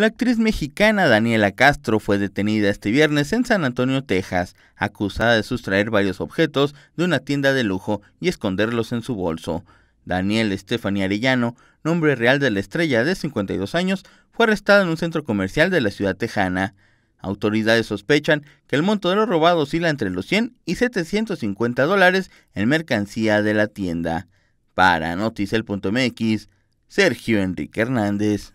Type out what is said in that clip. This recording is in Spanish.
La actriz mexicana Daniela Castro fue detenida este viernes en San Antonio, Texas, acusada de sustraer varios objetos de una tienda de lujo y esconderlos en su bolso. Daniel Estefanía Arellano, nombre real de la estrella de 52 años, fue arrestada en un centro comercial de la ciudad tejana. Autoridades sospechan que el monto de lo robado oscila entre los 100 y 750 dólares en mercancía de la tienda. Para Noticel.mx, Sergio Enrique Hernández.